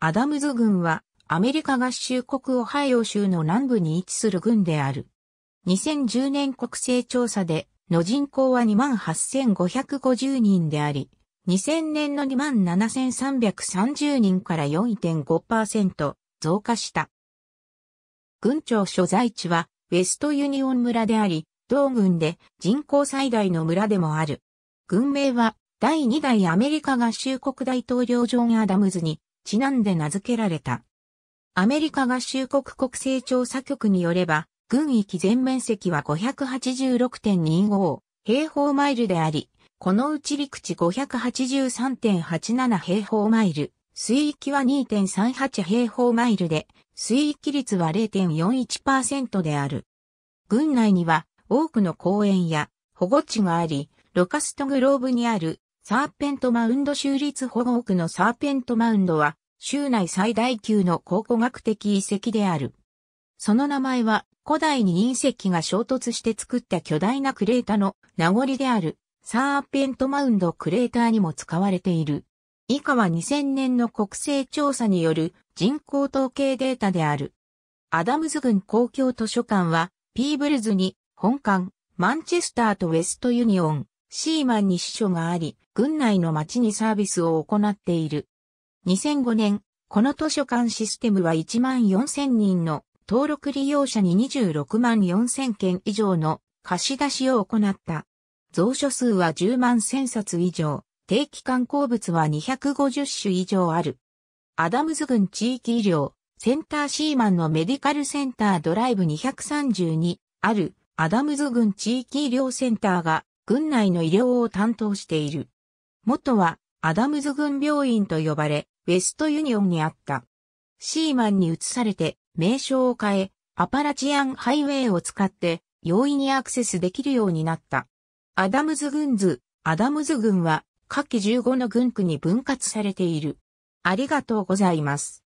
アダムズ軍はアメリカ合衆国オハイオ州の南部に位置する軍である。2010年国勢調査での人口は28,550人であり、2000年の27,330人から4.5%増加した。軍庁所在地はウェストユニオン村であり、同軍で人口最大の村でもある。軍名は第2代アメリカ合衆国大統領ジョン・アダムズにちなんで名付けられた。アメリカ合衆国国勢調査局によれば、軍域全面積は586.25平方マイルであり、このうち陸地583.87平方マイル、水域は2.38平方マイルで、水域率は0.41%である。軍内には多くの公園や保護地があり、ロカストグローブにあるサーペントマウンド州立保護区のサーペントマウンドは、州内最大級の考古学的遺跡である。その名前は、古代に隕石が衝突して作った巨大なクレータの名残である、サーペントマウンドクレーターにも使われている。以下は2000年の国勢調査による人口統計データである。アダムズ郡公共図書館は、ピーブルズに本館、マンチェスターとウェストユニオン、シーマンに支所があり、軍内の町にサービスを行っている。2005年、この図書館システムは1万4000人の登録利用者に26万4000件以上の貸し出しを行った。蔵書数は10万1000冊以上、定期刊行物は250種以上ある。アダムズ郡地域医療、センターシーマンのメディカルセンタードライブ232あるアダムズ郡地域医療センターが軍内の医療を担当している。元はアダムズ軍病院と呼ばれ、ウェストユニオンにあった。シーマンに移されて名称を変え、アパラチアンハイウェイを使って容易にアクセスできるようになった。アダムズ軍図、アダムズ軍は下記15の軍区に分割されている。ありがとうございます。